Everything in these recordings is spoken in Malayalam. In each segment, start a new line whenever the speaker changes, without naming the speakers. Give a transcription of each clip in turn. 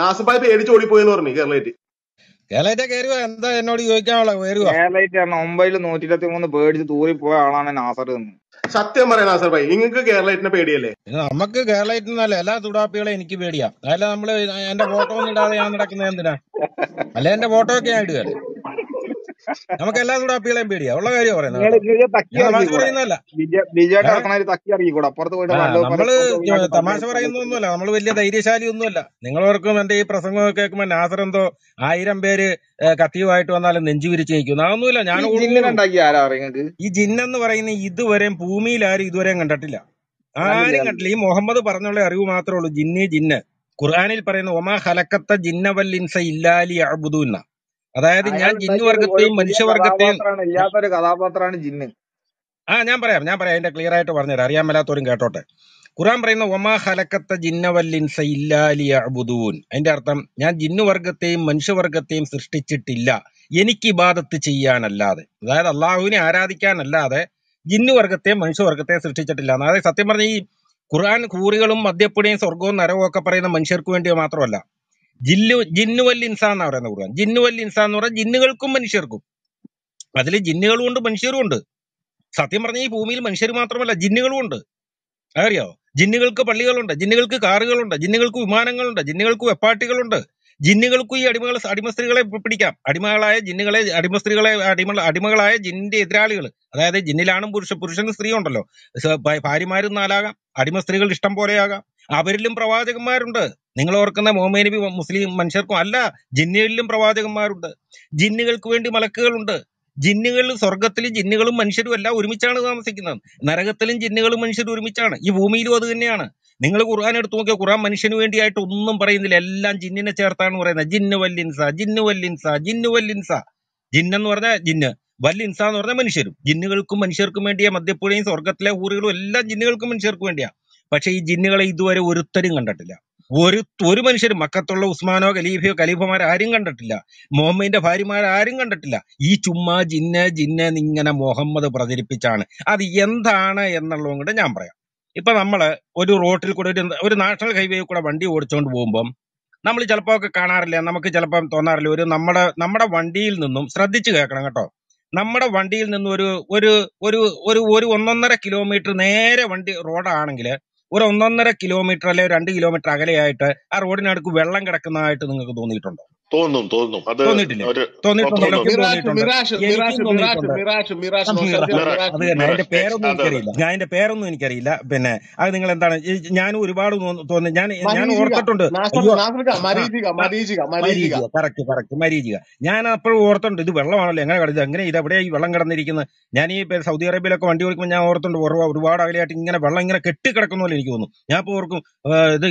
നാസപ്പായ പേടിച്ച് ഓടിപ്പോയെന്ന് പറഞ്ഞു കേരളയിട്ട് എന്താ എന്നോട് ചോദിക്കാനുള്ള കയറുക കേരളയിട്ട് ആളാണ് നാസർ എന്ന് സത്യം പറയാം നാസർ ഭായി നിങ്ങൾക്ക് കേരളത്തിന്റെ പേടിയല്ലേ
നമുക്ക് കേരളത്തിനല്ല എല്ലാ തുടാപ്പികളെ എനിക്ക് പേടിയാ അതല്ല നമ്മള് എന്റെ ഫോട്ടോ ഒന്നും ഇടാതെ ഞാൻ നടക്കുന്നത് എന്തിനാ അല്ല എന്റെ ഫോട്ടോ ഒക്കെ ഞാൻ ഇടുകയല്ലേ നമുക്ക് എല്ലാ സുഡാപ്പികളെയും പേടിയാ ഉള്ള കാര്യം പറയുന്നത് നമ്മള് തമാശ പറയുന്നൊന്നുമല്ല നമ്മൾ വലിയ ധൈര്യശാലി ഒന്നുമല്ല നിങ്ങളോർക്കും എന്റെ ഈ പ്രസംഗം കേൾക്കുമ്പോ നാസർ എന്തോ ആയിരം പേര് കത്തിയുമായിട്ട് വന്നാലും നെഞ്ചു വിരിച്ചു നിൽക്കുന്നു അതൊന്നുമില്ല ഞാൻ ഈ ജിന്നെന്ന് പറയുന്ന ഇതുവരെയും ഭൂമിയിൽ ആരും ഇതുവരെയും കണ്ടിട്ടില്ല ആരും കണ്ടില്ല ഈ മുഹമ്മദ് പറഞ്ഞുള്ള അറിവ് മാത്രമേ ഉള്ളൂ ജിന്നി ജിന്ന് ഖുർആാനിൽ പറയുന്ന ഒമാ ഹലക്കത്ത ജിന്നവല്ലിൻസ ഇൻസ ഇല്ലാലി അബുദു അതായത് ഞാൻ ജിന്നു വർഗത്തെയും മനുഷ്യവർഗത്തെയും
ഇല്ലാത്തൊരു കഥാപാത്രമാണ് ജിന്ന്
ആ ഞാൻ പറയാം ഞാൻ പറയാം അതിന്റെ ക്ലിയർ ആയിട്ട് പറഞ്ഞുതരാം അറിയാൻ മേലാത്തവരും കേട്ടോട്ടെ ഖുറാൻ പറയുന്ന ഒമാ ഹലക്കത്ത ജിന്നവല്ലിൻസ ഇല്ലാലിയ ബുദൂൻ അതിന്റെ അർത്ഥം ഞാൻ ജിന്നുവർഗത്തെയും മനുഷ്യവർഗത്തെയും സൃഷ്ടിച്ചിട്ടില്ല എനിക്ക് ഇബാദത്ത് ചെയ്യാനല്ലാതെ അതായത് അള്ളാഹുവിനെ ആരാധിക്കാനല്ലാതെ ജിന്നുവർഗത്തെയും മനുഷ്യവർഗത്തെയും സൃഷ്ടിച്ചിട്ടില്ല അതായത് സത്യം പറഞ്ഞ ഈ ഖുർആൻ കൂറികളും മദ്യപ്പുടിയും സ്വർഗവും നരകവും ഒക്കെ പറയുന്ന മനുഷ്യർക്ക് വേണ്ടി മാത്രമല്ല ജില്ലു ജിന്നുവൽ ഇൻസാൻ എന്നാ പറയുന്ന ഖുർആൻ ജിന്നുവൽ ഇൻസാൻ എന്ന് പറഞ്ഞാൽ ജിന്നുകൾക്കും മനുഷ്യർക്കും അതിൽ ജിന്നുകളും ഉണ്ട് മനുഷ്യരും ഉണ്ട് സത്യം പറഞ്ഞാൽ ഈ ഭൂമിയിൽ മനുഷ്യർ മാത്രമല്ല ജിന്നുകളും ഉണ്ട് അറിയോ ജിന്നുകൾക്ക് പള്ളികളുണ്ട് ജിന്നുകൾക്ക് കാറുകളുണ്ട് ജിന്നുകൾക്ക് വിമാനങ്ങളുണ്ട് ജിന്നുകൾക്ക് വെപ്പാട്ടികളുണ്ട് ജിന്നുകൾക്കും ഈ അടിമകൾ അടിമ സ്ത്രീകളെ പിടിക്കാം അടിമകളായ ജിന്നുകളെ അടിമ സ്ത്രീകളെ അടിമ അടിമകളായ ജിന്നിന്റെ എതിരാളികൾ അതായത് ജിന്നിലാണും പുരുഷ പുരുഷനും സ്ത്രീ ഉണ്ടല്ലോ ഭാര്യമാരും നാലാകാം അടിമ സ്ത്രീകൾ ഇഷ്ടം പോലെയാകാം അവരിലും പ്രവാചകന്മാരുണ്ട് നിങ്ങൾ ഓർക്കുന്ന മുഹമ്മദ് നബി മുസ്ലിം മനുഷ്യർക്കും അല്ല ജിന്നുകളിലും പ്രവാചകന്മാരുണ്ട് ജിന്നുകൾക്ക് വേണ്ടി മലക്കുകളുണ്ട് ജിന്നുകൾ സ്വർഗത്തിലും ജിന്നുകളും മനുഷ്യരും എല്ലാം ഒരുമിച്ചാണ് താമസിക്കുന്നത് നരകത്തിലും ജിന്നുകളും മനുഷ്യരും ഒരുമിച്ചാണ് ഈ ഭൂമിയിലും അത് തന്നെയാണ് നിങ്ങൾ ഖുർആൻ എടുത്തു നോക്കിയാൽ ഖുറാൻ മനുഷ്യന് വേണ്ടിയായിട്ട് ഒന്നും പറയുന്നില്ല എല്ലാം ജിന്നിനെ ചേർത്താണ് പറയുന്നത് ജിന്നു വല്ലിൻസ ജിന്നു വല്ലിൻസ ജിന്നു വല്ലിൻസ ജിന്നെന്ന് പറഞ്ഞാൽ ജിന്ന് വല്ലിൻസ എന്ന് പറഞ്ഞാൽ മനുഷ്യരും ജിന്നുകൾക്കും മനുഷ്യർക്കും വേണ്ടിയാ മദ്യപ്പുഴയും സ്വർഗത്തിലെ ഊറുകളും എല്ലാം ജിന്നുകൾക്കും മനുഷ്യർക്കും വേണ്ടിയാണ് പക്ഷെ ഈ ജിന്നുകളെ ഇതുവരെ ഒരുത്തരും കണ്ടിട്ടില്ല ഒരു ഒരു മനുഷ്യരും മക്കത്തുള്ള ഉസ്മാനോ ഖലീഫയോ ഖലീഫമാരെ ആരും കണ്ടിട്ടില്ല മുഹമ്മദിന്റെ ഭാര്യമാരെ ആരും കണ്ടിട്ടില്ല ഈ ചുമ്മാ ജിന്ന ജിന്ന എന്നിങ്ങനെ മുഹമ്മദ് പ്രചരിപ്പിച്ചാണ് അത് എന്താണ് എന്നുള്ളതും കൂടെ ഞാൻ പറയാം ഇപ്പൊ നമ്മൾ ഒരു റോട്ടിൽ കൂടെ ഒരു ഒരു നാഷണൽ ഹൈവേ കൂടെ വണ്ടി ഓടിച്ചുകൊണ്ട് പോകുമ്പം നമ്മൾ ചിലപ്പോ ഒക്കെ കാണാറില്ല നമുക്ക് ചിലപ്പം തോന്നാറില്ല ഒരു നമ്മുടെ നമ്മുടെ വണ്ടിയിൽ നിന്നും ശ്രദ്ധിച്ചു കേൾക്കണം കേട്ടോ നമ്മുടെ വണ്ടിയിൽ നിന്നും ഒരു ഒരു ഒരു ഒരു ഒരു ഒന്നൊന്നര കിലോമീറ്റർ നേരെ വണ്ടി റോഡാണെങ്കിൽ ഒരു ഒന്നൊന്നര കിലോമീറ്റർ അല്ലെങ്കിൽ രണ്ട് കിലോമീറ്റർ അകലെയായിട്ട് ആ റോഡിനടുക്ക് വെള്ളം കിടക്കുന്നതായിട്ട് നിങ്ങൾക്ക് തോന്നിയിട്ടുണ്ടോ തോന്നും തോന്നും അത് ഞാൻ എന്റെ പേരൊന്നും എനിക്കറിയില്ല പിന്നെ അത് നിങ്ങൾ എന്താണ് ഞാൻ ഒരുപാട് തോന്നി ഞാൻ ഞാൻ ഓർത്തിട്ടുണ്ട് കറക്റ്റ് കറക്റ്റ് മരീചിക ഞാൻ അപ്പോഴും ഓർത്തുണ്ട് ഇത് വെള്ളമാണല്ലോ എങ്ങനെ കളിച്ചത് എങ്ങനെ ഇത് എവിടെ ഈ വെള്ളം കിടന്നിരിക്കുന്നത് ഞാൻ ഈ സൗദി അറേബ്യയിലൊക്കെ വണ്ടി ഓടിക്കുമ്പോൾ ഞാൻ ഓർത്തുണ്ട് ഒരുപാട് അകലെയായിട്ട് ഇങ്ങനെ വെള്ളം ഇങ്ങനെ കിടക്കുന്ന പോലെ എനിക്ക് തോന്നുന്നു ഞാൻ ഇപ്പോൾ ഓർക്കും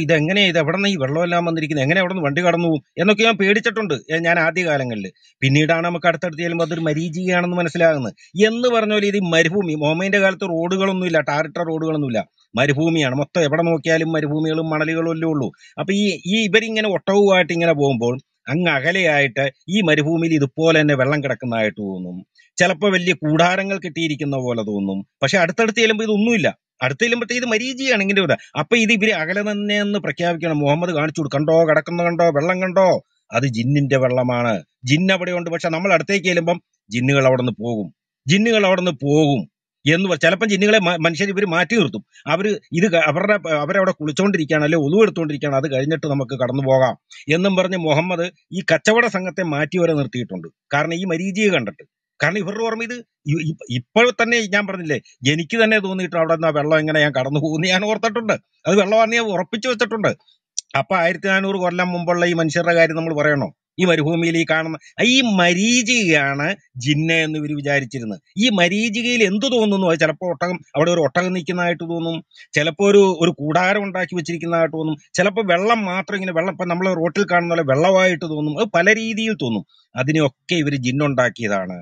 ഇത് എങ്ങനെയാ ഇത് എവിടെ നിന്ന് ഈ വെള്ളമെല്ലാം വന്നിരിക്കുന്നത് എങ്ങനെ എവിടെ നിന്ന് വണ്ടി കടന്നു പോകും എന്നൊക്കെ ഞാൻ പേടിച്ച കൊടുത്തിട്ടുണ്ട് ഞാൻ ആദ്യകാലങ്ങളിൽ പിന്നീടാണ് നമുക്ക് അടുത്തടുത്ത് ചെല്ലുമ്പോൾ അതൊരു മരീചികയാണെന്ന് മനസ്സിലാകുന്നത് എന്ന് പറഞ്ഞ പോലെ ഇത് മരുഭൂമി മോമേന്റെ കാലത്ത് റോഡുകളൊന്നും ഇല്ല ടാറിട്ട റോഡുകളൊന്നുമില്ല മരുഭൂമിയാണ് മൊത്തം എവിടെ നോക്കിയാലും മരുഭൂമികളും മണലുകളും അല്ലേ ഉള്ളൂ അപ്പൊ ഈ ഈ ഇവരിങ്ങനെ ഒട്ടവുമായിട്ട് ഇങ്ങനെ പോകുമ്പോൾ അങ്ങ് അകലെയായിട്ട് ഈ മരുഭൂമിയിൽ ഇതുപോലെ തന്നെ വെള്ളം കിടക്കുന്നതായിട്ട് തോന്നും ചിലപ്പോൾ വലിയ കൂടാരങ്ങൾ കിട്ടിയിരിക്കുന്ന പോലെ തോന്നും പക്ഷെ അടുത്തടുത്ത് ചെല്ലുമ്പോൾ ഇതൊന്നുമില്ല അടുത്ത് ചെല്ലുമ്പോഴത്തേ ഇത് മരീചിയാണ് ഇങ്ങനെ അപ്പൊ ഇത് ഇവര് അകലെ തന്നെ എന്ന് പ്രഖ്യാപിക്കണം മുഹമ്മദ് കാണിച്ചു കണ്ടോ കിടക്കുന്ന കണ്ടോ വെള്ളം കണ്ടോ അത് ജിന്നിന്റെ വെള്ളമാണ് ജിന്ന് ഉണ്ട് പക്ഷെ നമ്മൾ അടുത്തേക്ക് ചെല്ലുമ്പം ജിന്നുകൾ അവിടെ നിന്ന് പോകും ജിന്നുകൾ അവിടെ നിന്ന് പോകും എന്ന് പറഞ്ഞാൽ ചിലപ്പം ജിന്നുകളെ മനുഷ്യർ ഇവർ മാറ്റി നിർത്തും അവർ ഇത് അവരുടെ അവരവിടെ കുളിച്ചുകൊണ്ടിരിക്കുകയാണ് അല്ലെ ഒളിവ് അത് കഴിഞ്ഞിട്ട് നമുക്ക് കടന്നു പോകാം എന്നും പറഞ്ഞ് മുഹമ്മദ് ഈ കച്ചവട സംഘത്തെ മാറ്റി വരെ നിർത്തിയിട്ടുണ്ട് കാരണം ഈ മരീചിയെ കണ്ടിട്ട് കാരണം ഇവരുടെ ഓർമ്മ ഇത് ഇ- ഇപ്പോൾ തന്നെ ഞാൻ പറഞ്ഞില്ലേ എനിക്ക് തന്നെ തോന്നിയിട്ട് അവിടെ നിന്ന് ആ വെള്ളം എങ്ങനെ ഞാൻ കടന്നു പോകുന്നു ഞാൻ ഓർത്തിട്ടുണ്ട് അത് വെള്ളം ഞാൻ ഉറപ്പിച്ചു വെച്ചിട്ടുണ്ട് അപ്പൊ ആയിരത്തി നാനൂറ് കൊല്ലം മുമ്പുള്ള ഈ മനുഷ്യരുടെ കാര്യം നമ്മൾ പറയണോ ഈ മരുഭൂമിയിൽ ഈ കാണുന്ന ഈ മരീചികയാണ് ജിന്ന എന്ന് ഇവർ വിചാരിച്ചിരുന്നത് ഈ മരീചികയിൽ എന്ത് തോന്നുന്നു അത് ചിലപ്പോൾ ഒട്ടകം അവിടെ ഒരു ഒട്ടകം നിൽക്കുന്നതായിട്ട് തോന്നും ചിലപ്പോൾ ഒരു ഒരു കൂടാരം ഉണ്ടാക്കി വെച്ചിരിക്കുന്നതായിട്ട് തോന്നും ചിലപ്പോൾ വെള്ളം മാത്രം ഇങ്ങനെ വെള്ളം ഇപ്പം നമ്മൾ റോട്ടിൽ കാണുന്ന പോലെ വെള്ളമായിട്ട് തോന്നും അത് പല രീതിയിൽ തോന്നും അതിനെയൊക്കെ ഇവർ ജിന്നുണ്ടാക്കിയതാണ്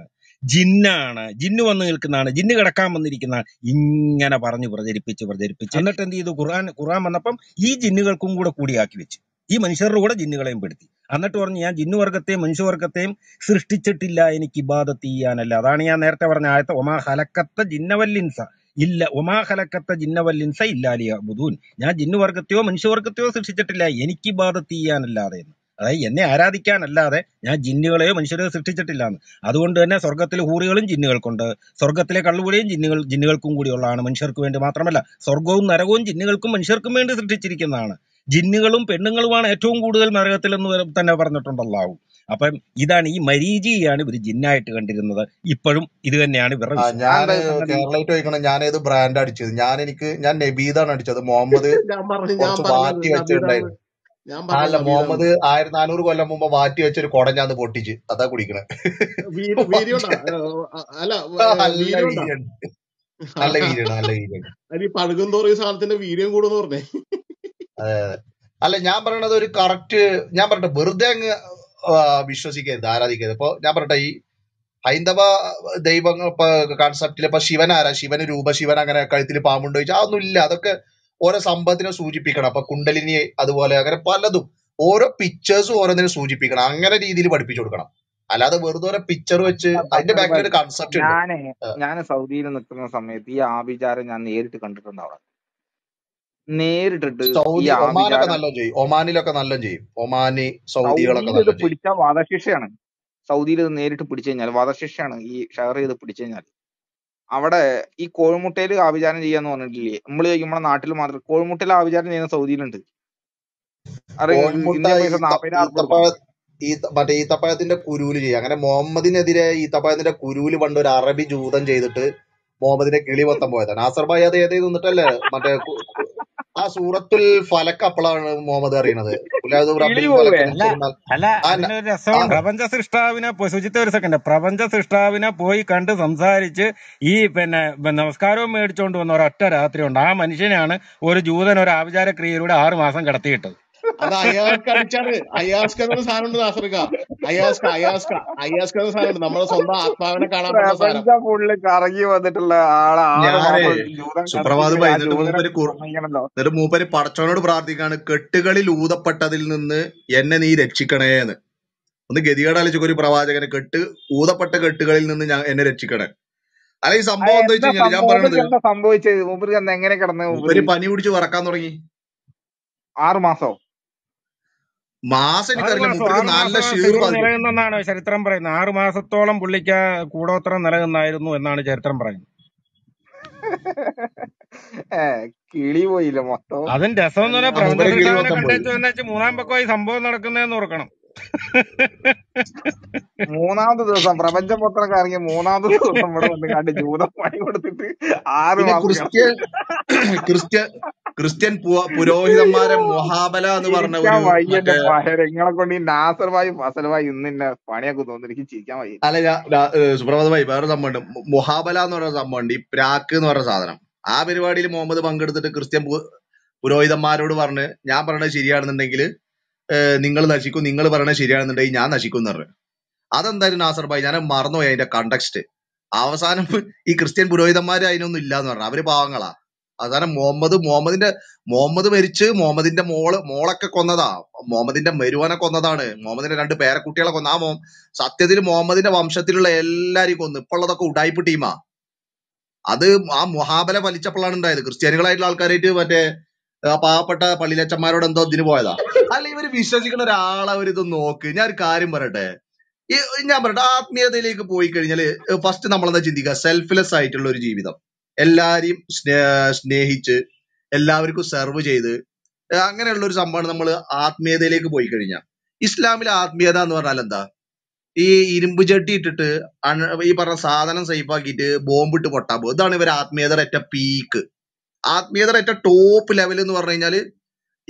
ജിന്നാണ് ജിന്ന് വന്ന് നിൽക്കുന്നതാണ് ജിന്ന് കിടക്കാൻ വന്നിരിക്കുന്നതാണ് ഇങ്ങനെ പറഞ്ഞു പ്രചരിപ്പിച്ച് പ്രചരിപ്പിച്ച് എന്നിട്ട് എന്ത് ചെയ്തു ഖുർആൻ ഖുർആൻ വന്നപ്പം ഈ ജിന്നുകൾക്കും കൂടെ കൂടിയാക്കി വെച്ചു ഈ മനുഷ്യരുടെ കൂടെ ജിന്നുകളെയും പെടുത്തി എന്നിട്ട് പറഞ്ഞു ഞാൻ ജിന്നുവർഗത്തെയും മനുഷ്യവർഗത്തെയും സൃഷ്ടിച്ചിട്ടില്ല എനിക്ക് ഇബാദത്ത് ചെയ്യാനല്ല അതാണ് ഞാൻ നേരത്തെ പറഞ്ഞ ആയത്തെ ഒമാ ഹലക്കത്ത ജിന്നവല്ലിൻസ ഇല്ല ഒമാ ഹലക്കത്ത ജിന്നവല്ലിൻസ ഇല്ലാലിയ ബുധൂൻ ഞാൻ ജിന്നുവർഗത്തെയോ മനുഷ്യവർഗത്തെയോ സൃഷ്ടിച്ചിട്ടില്ല എനിക്ക് ഇബാദത്ത് ചെയ്യാനല്ലാതെ എന്ന് അതായത് എന്നെ ആരാധിക്കാനല്ലാതെ ഞാൻ ജിന്നുകളെയോ മനുഷ്യരെയോ സൃഷ്ടിച്ചിട്ടില്ല എന്ന് അതുകൊണ്ട് തന്നെ സ്വർഗത്തിൽ ഹൂറികളും ജിന്നുകൾക്കുണ്ട് സ്വർഗത്തിലെ കള്ളുകൂടിയും ജിന്നുകൾ ജിന്നുകൾക്കും കൂടിയുള്ളതാണ് മനുഷ്യർക്ക് വേണ്ടി മാത്രമല്ല സ്വർഗവും നരകവും ജിന്നുകൾക്കും മനുഷ്യർക്കും വേണ്ടി സൃഷ്ടിച്ചിരിക്കുന്നതാണ് ജിന്നുകളും പെണ്ണുങ്ങളുമാണ് ഏറ്റവും കൂടുതൽ നരകത്തിൽ എന്ന് തന്നെ പറഞ്ഞിട്ടുണ്ടല്ലാവും അപ്പം ഇതാണ് ഈ മരീചിയാണ് ഇവർ ജിന്നായിട്ട് കണ്ടിരുന്നത് ഇപ്പോഴും ഇത് തന്നെയാണ് ഞാൻ കേരളയിട്ട് ചോദിക്കണം
ഞാൻ ബ്രാൻഡ് അടിച്ചത് ഞാൻ എനിക്ക് ഞാൻ നബീദാണ് അടിച്ചത് മുഹമ്മദ് മാറ്റി വെച്ചിട്ടുണ്ടായിരുന്നു
ഞാൻ അല്ല മുഹമ്മദ്
ആയിരത്തി നാനൂറ് കൊല്ലം മുമ്പ് മാറ്റി വെച്ചൊരു കൊടഞ്ഞാന്ന് പൊട്ടിച്ച് അതാ കുടിക്കണ അല്ല പഴകും തോറും സാധനത്തിന്റെ വീര്യം കൂടുന്ന് പറഞ്ഞേ അല്ല ഞാൻ പറയണത് ഒരു കറക്റ്റ് ഞാൻ പറഞ്ഞ വെറുതെ അങ്ങ് വിശ്വസിക്കരുത് ആരാധിക്കരുത് ഇപ്പൊ ഞാൻ പറഞ്ഞ ഈ ഹൈന്ദവ ദൈവങ്ങൾ ഇപ്പൊ കൺസെപ്റ്റിൽ ഇപ്പൊ ശിവൻ ആരാ ശിവന് രൂപ ശിവൻ അങ്ങനെ കഴുത്തിൽ പാമ്പുണ്ടോ ചോദിച്ചാൽ അതൊന്നും ഇല്ല അതൊക്കെ ഓരോ സമ്പത്തിനെ സൂചിപ്പിക്കണം അപ്പൊ കുണ്ടലിനി അതുപോലെ അങ്ങനെ പലതും ഓരോ പിക്ചേഴ്സും ഓരോന്നിനെ സൂചിപ്പിക്കണം അങ്ങനെ രീതിയിൽ പഠിപ്പിച്ചു കൊടുക്കണം അല്ലാതെ വെറുതെ പിക്ചർ വെച്ച് അതിന്റെ ബാക്കിൽ ഒരു കൺസെപ്റ്റ് ഞാൻ ഞാൻ സൗദിയിൽ നിൽക്കുന്ന സമയത്ത് ഈ ആഭിചാരം ഞാൻ നേരിട്ട് കണ്ടിട്ടുണ്ട് അവിടെ നേരിട്ടിട്ട് സൗദി ഒമാനൊക്കെ നല്ലോണം ചെയ്യും ഒമാനിലൊക്കെ നല്ല ചെയ്യും ഒമാനി സൗദികളൊക്കെ പിടിച്ച വധശിക്ഷയാണ് സൗദിയിൽ നേരിട്ട് പിടിച്ചു കഴിഞ്ഞാൽ വധശിക്ഷയാണ് ഈ ഷെയർ ചെയ്ത് പിടിച്ചു കഴിഞ്ഞാൽ അവിടെ ഈ കോഴിമുട്ടയിൽ ആഭിചാരം ചെയ്യാന്ന് പറഞ്ഞിട്ടില്ലേ നമ്മൾ നമ്മുടെ നാട്ടിൽ മാത്രം കോഴിമുട്ടയിൽ ആഭിചാരം ചെയ്യുന്ന സൗദിയിലുണ്ട് മറ്റേ ഈത്തപ്പഴത്തിന്റെ കുരുവില് ചെയ്യുക അങ്ങനെ മുഹമ്മദിനെതിരെ ഈത്തപ്പഴത്തിന്റെ കുരുവില് പണ്ട് ഒരു അറബി ജൂതം ചെയ്തിട്ട് മുഹമ്മദിനെ കിളി മൊത്തം പോയതാണ് നാസർ ബയാദ് ഏത് മറ്റേ ആ സൂറത്തുൽ ഫലക്ക് അപ്പോഴാണ് മുഹമ്മദ് അറിയണത്
പ്രപഞ്ച സൃഷ്ടാവിനെ ശുചിത്വ ഒരു സെക്കൻഡ് പ്രപഞ്ച സൃഷ്ടാവിനെ പോയി കണ്ട് സംസാരിച്ച് ഈ പിന്നെ നമസ്കാരവും മേടിച്ചോണ്ട് വന്ന ഒരൊറ്റ രാത്രി ഉണ്ട് ആ മനുഷ്യനാണ് ഒരു ജൂതൻ ഒരു ആഭിചാര ക്രിയയിലൂടെ ആറു മാസം കടത്തിയിട്ടത്
അത് അയാൾക്ക് അടിച്ചാണ് അയാൾക്ക് സാധനം അയാസ്ക അയാസ്ക അയാസ്ക എന്ന സാധനം നമ്മുടെ സ്വന്തം ആത്മാവിനെ
കാണാൻ പറ്റുന്ന ഫുള്ള് കറങ്ങി വന്നിട്ടുള്ള സുപ്രഭാതം
എന്നിട്ട് മൂപ്പര് പടച്ചവനോട് പ്രാർത്ഥിക്കാണ് കെട്ടുകളിൽ ഊതപ്പെട്ടതിൽ നിന്ന് എന്നെ നീ രക്ഷിക്കണേ എന്ന് ഒന്ന് ഗതികേടാലിച്ചു ഒരു പ്രവാചകനെ കെട്ട് ഊതപ്പെട്ട കെട്ടുകളിൽ നിന്ന് ഞാൻ എന്നെ രക്ഷിക്കണേ അല്ല ഈ സംഭവം എന്താ വെച്ചാൽ ഞാൻ പറയുന്നത് സംഭവിച്ചത് മൂപ്പര് എങ്ങനെ കിടന്നു മൂപ്പര് പനി പിടിച്ച് വറക്കാൻ തുടങ്ങി ആറു മാസോ
മാസം ഷീർ ചരിത്രം പറയുന്നത് ആറു മാസത്തോളം പുള്ളിക്ക് കൂടോത്രം നിലകുന്നായിരുന്നു എന്നാണ് ചരിത്രം പറയുന്നത് കിളി പോയില്ല മൊത്തം അതിന് രസം എന്ന് മൂന്നാം പക്കമായി സംഭവം നടക്കുന്നതെന്ന് ഓർക്കണം മൂന്നാമത്തെ ദിവസം പ്രപഞ്ച പത്രമൊക്കെ ഇറങ്ങിയ
മൂന്നാമത്തെ ദിവസം ഇവിടെ വന്ന് കണ്ട് ജൂതം പണി കൊടുത്തിട്ട് ആറ് ക്രിസ്ത്യ ക്രിസ്ത്യൻ പുരോഹിതന്മാരെ മൊഹാബല എന്ന് പറഞ്ഞ നിങ്ങളെ കൊണ്ട് പണിയൊക്കെ തോന്നുന്നു എനിക്ക് അല്ല സുപ്രഭാതമായി വേറെ സംഭവമുണ്ട് മൊഹാബല എന്ന് പറഞ്ഞ സംഭവമുണ്ട് ഈ പ്രാക്ക് എന്ന് പറഞ്ഞ സാധനം ആ പരിപാടിയിൽ മുഹമ്മദ് പങ്കെടുത്തിട്ട് ക്രിസ്ത്യൻ പുരോഹിതന്മാരോട് പറഞ്ഞ് ഞാൻ പറഞ്ഞത് ശരിയാണെന്നുണ്ടെങ്കിൽ നിങ്ങൾ നശിക്കും നിങ്ങൾ പറയണത് ശരിയാണെന്നുണ്ടെങ്കിൽ ഞാൻ നശിക്കും എന്ന് പറഞ്ഞു അതെന്തായാലും നാസർ ഭായി ഞാൻ മറന്നുപോയി അതിന്റെ കണ്ടക്സ്റ്റ് അവസാനം ഈ ക്രിസ്ത്യൻ പുരോഹിതന്മാർ അതിനൊന്നും ഇല്ല എന്ന് പറഞ്ഞു അവര് പാവങ്ങളാ അതാണ് മുഹമ്മദ് മുഹമ്മദിന്റെ മുഹമ്മദ് മരിച്ച് മുഹമ്മദിന്റെ മോള് മോളൊക്കെ കൊന്നതാ മുഹമ്മദിന്റെ മരുവനെ കൊന്നതാണ് മുഹമ്മദിന്റെ രണ്ട് പേരക്കുട്ടികളെ കൊന്ന ആ മോ സത്യത്തിൽ മുഹമ്മദിന്റെ വംശത്തിലുള്ള എല്ലാരെയും കൊന്നു ഇപ്പൊ ഉള്ളതൊക്കെ ഉടായ്പ ടീമാ അത് ആ മുഹാബല വലിച്ചപ്പോഴാണ് ഉണ്ടായത് ക്രിസ്ത്യാനികളായിട്ടുള്ള ആൾക്കാരായിട്ട് മറ്റേ ആ പാവപ്പെട്ട പള്ളിയിലച്ചന്മാരോട് എന്തോ ഇതിന് പോയതാ അല്ല ഇവര് വിശ്വസിക്കുന്ന ഒരാളെ ഒരു ഇത് നോക്ക് ഞാൻ ഒരു കാര്യം പറയട്ടെ ഞാൻ പറയട്ടെ ആത്മീയതയിലേക്ക് പോയി കഴിഞ്ഞാൽ ഫസ്റ്റ് നമ്മളെന്താ ചിന്തിക്കുക സെൽഫ്ലെസ് ആയിട്ടുള്ള ഒരു ജീവിതം സ്നേ സ്നേഹിച്ച് എല്ലാവർക്കും സെർവ് ചെയ്ത് അങ്ങനെയുള്ള ഒരു സംഭവമാണ് നമ്മൾ ആത്മീയതയിലേക്ക് പോയി കഴിഞ്ഞാൽ ഇസ്ലാമിലെ ആത്മീയത എന്ന് പറഞ്ഞാൽ എന്താ ഈ ഇരുമ്പ് ചട്ടി ഇട്ടിട്ട് ഈ പറഞ്ഞ സാധനം സേഫാക്കിയിട്ട് ബോംബിട്ട് പൊട്ടാൻ പോകും ഇതാണ് ഇവർ ആത്മീയതയുടെ ഏറ്റ പീക്ക് ആത്മീയതയുടെ ഏറ്റ ടോപ്പ് ലെവൽ എന്ന് പറഞ്ഞു കഴിഞ്ഞാൽ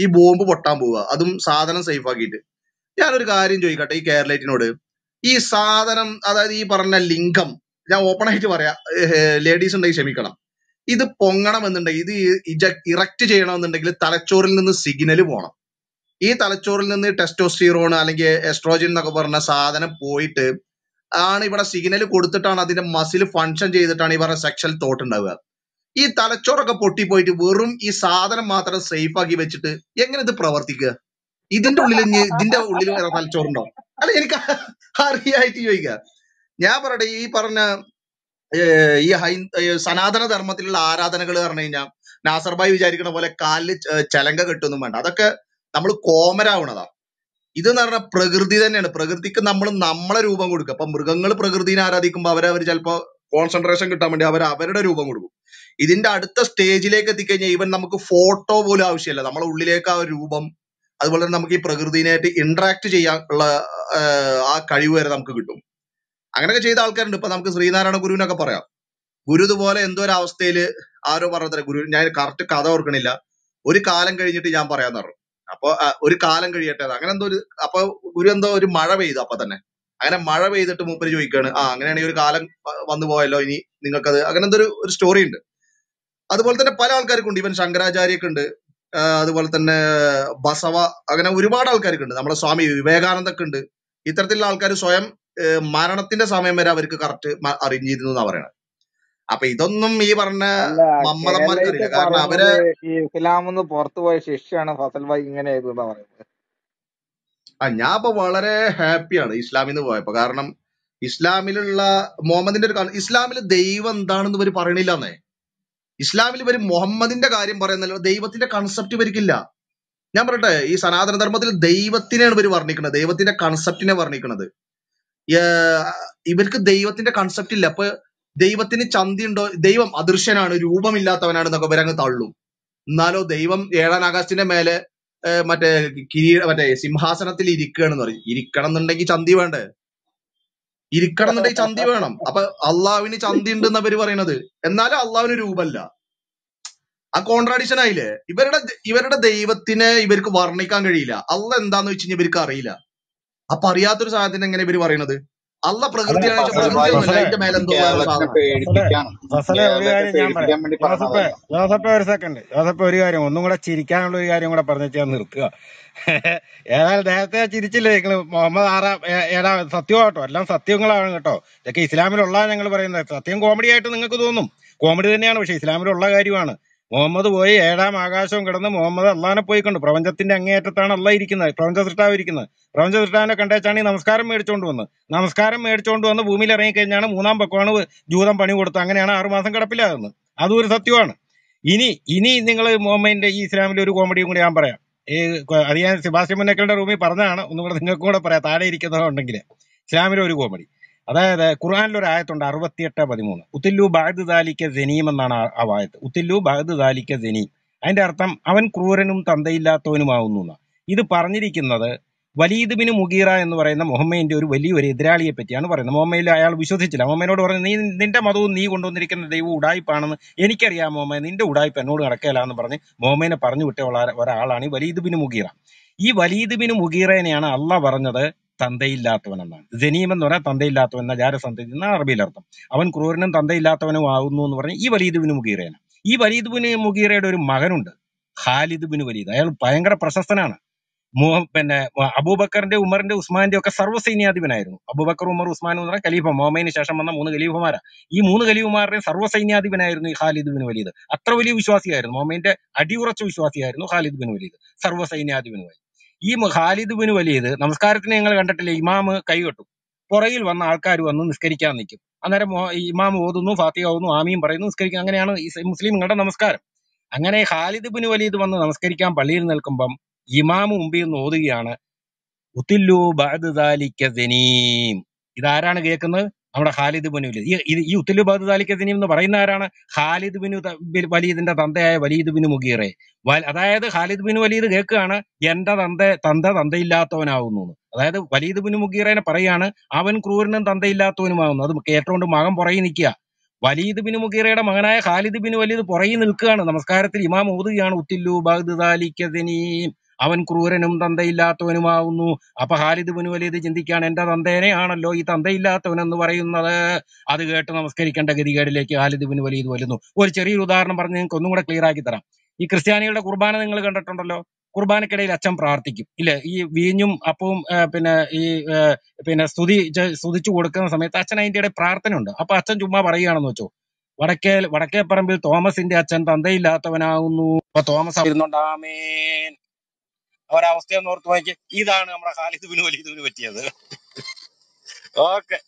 ഈ ബോംബ് പൊട്ടാൻ പോവുക അതും സാധനം സേഫാക്കിയിട്ട് ഞാനൊരു കാര്യം ചോദിക്കട്ടെ ഈ കേരളത്തിനോട് ഈ സാധനം അതായത് ഈ പറഞ്ഞ ലിംഗം ഞാൻ ഓപ്പൺ ആയിട്ട് പറയാം ലേഡീസ് ഉണ്ടെങ്കിൽ ക്ഷമിക്കണം ഇത് പൊങ്ങണം എന്നുണ്ടെങ്കിൽ ഇത് ഇറക്റ്റ് ചെയ്യണമെന്നുണ്ടെങ്കിൽ തലച്ചോറിൽ നിന്ന് സിഗ്നൽ പോകണം ഈ തലച്ചോറിൽ നിന്ന് ടെസ്റ്റോസ്റ്റിറോൺ അല്ലെങ്കിൽ എസ്ട്രോജിൻ എന്നൊക്കെ പറഞ്ഞ സാധനം പോയിട്ട് ആണ് ഇവിടെ സിഗ്നൽ കൊടുത്തിട്ടാണ് അതിന്റെ മസിൽ ഫങ്ഷൻ ചെയ്തിട്ടാണ് ഈ പറഞ്ഞ സെക്ഷൽ തോട്ട് ഉണ്ടാവുക ഈ തലച്ചോറൊക്കെ പൊട്ടിപ്പോയിട്ട് വെറും ഈ സാധനം മാത്രം സേഫ് ആക്കി വെച്ചിട്ട് എങ്ങനെ ഇത് പ്രവർത്തിക്കുക ഇതിന്റെ ഉള്ളിൽ ഇതിന്റെ ഉള്ളിൽ വേറെ തലച്ചോറുണ്ടോ അല്ല എനിക്ക് അറിയായിട്ട് ചോദിക്കുക ഞാൻ പറയട്ടെ ഈ പറഞ്ഞ ഈ ഹൈ സനാതന ധർമ്മത്തിലുള്ള ആരാധനകൾ പറഞ്ഞു കഴിഞ്ഞാൽ നാസർബായി വിചാരിക്കുന്ന പോലെ കാലിൽ ചലങ്ക കെട്ടൊന്നും വേണ്ട അതൊക്കെ നമ്മൾ കോമരാവണതാ എന്ന് പറഞ്ഞാൽ പ്രകൃതി തന്നെയാണ് പ്രകൃതിക്ക് നമ്മൾ നമ്മളെ രൂപം കൊടുക്കുക അപ്പൊ മൃഗങ്ങൾ പ്രകൃതിനെ ആരാധിക്കുമ്പോൾ അവരവർ ചിലപ്പോൾ കോൺസെൻട്രേഷൻ കിട്ടാൻ വേണ്ടി അവർ അവരുടെ രൂപം കൊടുക്കും ഇതിന്റെ അടുത്ത സ്റ്റേജിലേക്ക് എത്തിക്കഴിഞ്ഞാൽ ഈവൻ നമുക്ക് ഫോട്ടോ പോലും ആവശ്യമില്ല നമ്മളെ ഉള്ളിലേക്ക് ആ ഒരു രൂപം അതുപോലെ തന്നെ നമുക്ക് ഈ പ്രകൃതിനായിട്ട് ഇന്ററാക്ട് ചെയ്യാൻ ഉള്ള ആ കഴിവ് വരെ നമുക്ക് കിട്ടും അങ്ങനെയൊക്കെ ചെയ്ത ആൾക്കാരുണ്ട് ഇപ്പൊ നമുക്ക് ശ്രീനാരായണ ഗുരുവിനൊക്കെ പറയാം ഗുരു ഇതുപോലെ എന്തോ ഒരു അവസ്ഥയിൽ ആരോ പറഞ്ഞത്ര ഗുരു ഞാൻ കറക്റ്റ് കഥ ഓർക്കണില്ല ഒരു കാലം കഴിഞ്ഞിട്ട് ഞാൻ പറയാൻ പറഞ്ഞു അപ്പൊ ഒരു കാലം കഴിയട്ടെ അങ്ങനെ എന്തോ ഒരു അപ്പൊ ഗുരു എന്തോ ഒരു മഴ പെയ്തു അപ്പൊ തന്നെ അങ്ങനെ മഴ പെയ്തിട്ട് മൂപ്പര് ചോദിക്കുകയാണ് ആ അങ്ങനെയാണെങ്കിൽ ഒരു കാലം വന്നു പോയല്ലോ ഇനി നിങ്ങൾക്കത് അങ്ങനെ എന്തോ ഒരു സ്റ്റോറി ഉണ്ട് അതുപോലെ തന്നെ പല ആൾക്കാർക്കുണ്ട് ഇവൻ ശങ്കരാചാര്യക്ക് ഉണ്ട് അതുപോലെ തന്നെ ബസവ അങ്ങനെ ഒരുപാട് ആൾക്കാർക്കുണ്ട് നമ്മുടെ സ്വാമി വിവേകാനന്ദക്കുണ്ട് ഇത്തരത്തിലുള്ള ആൾക്കാർ സ്വയം മരണത്തിന്റെ സമയം വരെ അവർക്ക് കറക്റ്റ് അറിഞ്ഞിരുന്നു എന്നാ പറയണത് അപ്പൊ ഇതൊന്നും ഈ പറഞ്ഞ മമ്മളന്മാർക്കറിയില്ല കാരണം അവര് ഇസ്ലാമെന്ന് പോയ ശിക്ഷയാണ് ഫസൽ ഭായി ഇങ്ങനെ ആ ഞാൻ ഇപ്പൊ വളരെ ഹാപ്പിയാണ് ഇസ്ലാമിൽ നിന്ന് പോയപ്പോ കാരണം ഇസ്ലാമിലുള്ള മുഹമ്മദിന്റെ ഒരു കാരണം ഇസ്ലാമിൽ ദൈവം എന്താണെന്ന് ഇവർ എന്നേ ഇസ്ലാമിൽ ഇവർ മുഹമ്മദിന്റെ കാര്യം പറയുന്നല്ലോ ദൈവത്തിന്റെ കൺസെപ്റ്റ് ഇവർക്കില്ല ഞാൻ പറയട്ടെ ഈ സനാതന ധർമ്മത്തിൽ ദൈവത്തിനെയാണ് ഇവർ വർണ്ണിക്കുന്നത് ദൈവത്തിന്റെ കൺസെപ്റ്റിനെ വർണ്ണിക്കുന്നത് ഇവർക്ക് ദൈവത്തിന്റെ കൺസെപ്റ്റ് ഇല്ല അപ്പൊ ദൈവത്തിന് ചന്തിയുണ്ടോ ദൈവം അദൃശ്യനാണ് രൂപമില്ലാത്തവനാണ് എന്നൊക്കെ ഇവരങ്ങ് തള്ളും എന്നാലോ ദൈവം ഏഴാം ആകാശത്തിന്റെ മേലെ ഏർ മറ്റേ കിരീട മറ്റേ സിംഹാസനത്തിൽ എന്ന് പറയും ഇരിക്കണം എന്നുണ്ടെങ്കിൽ ചന്തി വേണ്ടേ ഇരിക്കണം എന്നുണ്ടെങ്കിൽ ചന്തി വേണം അപ്പൊ അള്ളാവിന് ചന്തി ഉണ്ട് എന്നാ പറയണത് എന്നാലും അള്ളാവിന് രൂപമല്ല ആ കോൺട്രാഡിക്ഷൻ ആയില്ലേ ഇവരുടെ ഇവരുടെ ദൈവത്തിനെ ഇവർക്ക് വർണ്ണിക്കാൻ കഴിയില്ല അള്ള എന്താന്ന് വെച്ച് കഴിഞ്ഞാൽ ഇവർക്ക് അറിയില്ല അപ്പൊ അറിയാത്തൊരു സാധനത്തിന് എങ്ങനെ ഇവര് പറയണത്
അല്ല പ്രകൃതിയാണ് അതിന്റെ ഒരു സെക്കൻഡ് ഒരു കാര്യം ഒന്നും കൂടെ ചിരിക്കാനുള്ള ഒരു കാര്യം കൂടെ പറഞ്ഞാൽ ഞാൻ നിർത്തുക ഏതായാലും നേരത്തെ ചിരിച്ചില്ലേ നിങ്ങള് മുഹമ്മദ് ആറാ ഏതാ സത്യമാണ് എല്ലാം സത്യങ്ങളാണ് കേട്ടോ ഇതൊക്കെ ഇസ്ലാമിലുള്ള ഞങ്ങൾ പറയുന്നത് സത്യം കോമഡി ആയിട്ട് നിങ്ങൾക്ക് തോന്നും കോമഡി തന്നെയാണ് പക്ഷെ ഇസ്ലാമിലുള്ള കാര്യമാണ് മുഹമ്മദ് പോയി ഏഴാം ആകാശവും കിടന്ന് മുഹമ്മദ് അള്ളഹാനെ പോയി കണ്ടു പ്രപഞ്ചത്തിന്റെ അങ്ങേയറ്റത്താണ് അള്ള ഇരിക്കുന്നത് പ്രപഞ്ച സൃഷ്ടാവ് ഇരിക്കുന്നത് പ്രപഞ്ച സൃഷ്ടാവിനെ കണ്ടേച്ചാണ് ഈ നമസ്കാരം മേടിച്ചുകൊണ്ട് വന്ന് നമസ്കാരം മേടിച്ചുകൊണ്ട് വന്ന് ഭൂമിയിൽ ഇറങ്ങിക്കഴിഞ്ഞാണ് മൂന്നാം പക്കമാണ് ജൂതം പണി കൊടുത്തത് അങ്ങനെയാണ് ആറുമാസം കിടപ്പിലാകുന്നത് അതും ഒരു സത്യമാണ് ഇനി ഇനി നിങ്ങൾ മുഹമ്മദിന്റെ ഈ ഇസ്ലാമിലെ ഒരു കോമഡിയും കൂടി ഞാൻ പറയാം ഈ അത് ഞാൻ മുന്നേക്കളുടെ റൂമിൽ പറഞ്ഞതാണ് ഒന്നും കൂടെ നിങ്ങൾക്കും കൂടെ പറയാം താഴെ ഇരിക്കുന്നതുണ്ടെങ്കിൽ ഇസ്ലാമിലെ ഒരു കോമഡി അതായത് ഖുർആാനിൽ ഒരു ആയത്തുണ്ട് അറുപത്തിയെട്ട് പതിമൂന്ന് ഉത്തില്ലു ബാഗ്ദ് ദാലിക്ക ജനീം എന്നാണ് ആ ആയത്ത് ഉത്തില്ലു ബാഗ്ദ് ദാലിക്ക ജനീം അതിന്റെ അർത്ഥം അവൻ ക്രൂരനും തന്തയില്ലാത്തവനുമാവുന്നു ഇത് പറഞ്ഞിരിക്കുന്നത് വലീദ് ബിൻ മുഗീറ എന്ന് പറയുന്ന മുഹമ്മയിന്റെ ഒരു വലിയൊരു എതിരാളിയെ പറ്റിയാണ് പറയുന്നത് മുഹമ്മയിൽ അയാൾ വിശ്വസിച്ചില്ല മുഹമ്മയോട് പറഞ്ഞു നീ നിന്റെ മതവും നീ കൊണ്ടുവന്നിരിക്കുന്ന ദൈവം ഉടായ്പാണെന്ന് എനിക്കറിയാം മുഹമ്മ നിന്റെ ഉടായ്പ എന്നോട് നടക്കില്ല എന്ന് പറഞ്ഞ് മുഹമ്മദിനെ പറഞ്ഞു വിട്ട ഒരാളാണ് ഈ വലീദ് ബിൻ മുഗീറ ഈ വലീദ് ബിൻ മുഗീറേനെയാണ് അള്ള പറഞ്ഞത് തന്തയില്ലാത്തവനെന്നാണ് ജനീം എന്ന് പറഞ്ഞാൽ തന്തയില്ലാത്തവൻ എന്ന ജാരസന്ധതി അറബിയിൽ അർത്ഥം അവൻ ക്രൂരനും തന്തയില്ലാത്തവനും ആകുന്നു എന്ന് പറഞ്ഞാൽ ഈ വലീദുബിന് മുഗീറയാണ് ഈ വലീദുബിന് മുഗീറയുടെ ഒരു മകനുണ്ട് ഖാലിദ് ബിൻ വലീദ് അയാൾ ഭയങ്കര പ്രശസ്തനാണ് പിന്നെ അബൂബക്കറിന്റെ ഉമറിന്റെ ഉസ്മാന്റെ ഒക്കെ സർവ്വസൈന്യാധിപനായിരുന്നു അബൂബക്കർ ഉമർ ഉസ്മാൻ എന്ന് പറഞ്ഞാൽ ഖലീഫ മോമൈന് ശേഷം വന്ന മൂന്ന് ഖലീഫമാരാ ഈ മൂന്ന് ഖലീഫുമാരുടെ സർവ്വസൈന്യാധിപനായിരുന്നു ഈ ഖാലിദ് ബിൻ വലീദ് അത്ര വലിയ വിശ്വാസിയായിരുന്നു മോമൈന്റെ അടിയുറച്ച വിശ്വാസിയായിരുന്നു ഖാലിദ് ബിൻ വലീദ് സർവ്വസൈന്യാധിപനുമായി ഈ ഖാലിദ് ബിൻ വലീദ് നമസ്കാരത്തിന് ഞങ്ങൾ കണ്ടിട്ടില്ല ഇമാമ് കൈകൊട്ടും പുറയിൽ വന്ന ആൾക്കാർ വന്ന് നിസ്കരിക്കാൻ നിൽക്കും അന്നേരം ഇമാം ഓതുന്നു ഫാത്തിഹ ഓതുന്നു ആമിയും പറയുന്നു നിസ്കരിക്കും അങ്ങനെയാണ് ഈ മുസ്ലിംങ്ങളുടെ നമസ്കാരം അങ്ങനെ ഖാലിദ് ബിൻ വലീദ് വന്ന് നമസ്കരിക്കാൻ പള്ളിയിൽ നിൽക്കുമ്പം ഇമാമ് മുമ്പിൽ നിന്ന് ഓതുകയാണ് ബഅദ് ഇതാരാണ് കേൾക്കുന്നത് അവിടെ ഖാലിദ് ബിനു വലീദ് ഈ- ഇത് ഈ ഉത്തുല് ബഗ്ദാലിക്കതിനി എന്ന് പറയുന്ന ആരാണ് ഖാലിദ് ബിനു ബിൻ വലീദിന്റെ തന്തയായ വലീദ് ബിനു മുഗീറെ അതായത് ഖാലിദ് ബിനു വലീദ് കേൾക്കുകയാണ് എന്റെ തന്ത തന്ത തന്തയില്ലാത്തവനാവുന്നു എന്ന്. അതായത് വലീദ് ബിനു മുഗീറേനെ പറയുകയാണ് അവൻ ക്രൂരനും ആവുന്നു അത് കേട്ടോണ്ട് മകൻ പുറകെ നിൽക്കുക വലീദ് ബിനു മുഗീറയുടെ മകനായ ഖാലിദ് ബിനു വലീദ് പുറകെ നിൽക്കുകയാണ് നമസ്കാരത്തിൽ ഇമാം ഓതുകയാണ് ഉത്തില്ലു ബഗ്ദാലിക്കതിനീം അവൻ ക്രൂരനും തന്തയില്ലാത്തവനുമാവുന്നു അപ്പൊ ഹാലിദ് ബിനു വലീദ് ചിന്തിക്കാണ് എന്റെ തന്തേനെയാണല്ലോ ഈ തന്തയില്ലാത്തവനെന്ന് പറയുന്നത് അത് കേട്ട് നമസ്കരിക്കേണ്ട ഗതികേടിലേക്ക് ഹാലിദ് ബിനു വലീദ് വരുന്നു ഒരു ചെറിയൊരു ഉദാഹരണം പറഞ്ഞ് നിങ്ങൾക്ക് ഒന്നും കൂടെ ക്ലിയർ ആക്കി തരാം ഈ ക്രിസ്ത്യാനികളുടെ കുർബാന നിങ്ങൾ കണ്ടിട്ടുണ്ടല്ലോ കുർബാനക്കിടയിൽ അച്ഛൻ പ്രാർത്ഥിക്കും ഇല്ല ഈ വീഞ്ഞും അപ്പവും പിന്നെ ഈ പിന്നെ സ്തുതി സ്തുതിച്ചു കൊടുക്കുന്ന സമയത്ത് അച്ഛൻ അതിൻ്റെ ഇടയിൽ പ്രാർത്ഥന ഉണ്ട് അപ്പൊ അച്ഛൻ ചുമ്മാ പറയുകയാണെന്ന് വെച്ചോ വടക്കേ വടക്കേ പറമ്പിൽ തോമസിന്റെ അച്ഛൻ തന്തയില്ലാത്തവനാകുന്നു അപ്പൊ തോമസ് ആമേൻ അവരവസ്ഥയൊന്ന് ഓർത്ത് നോക്കി ഇതാണ് നമ്മുടെ ഖാലിദ് ബിൻ വലീദിന് പറ്റിയത് ഓക്കെ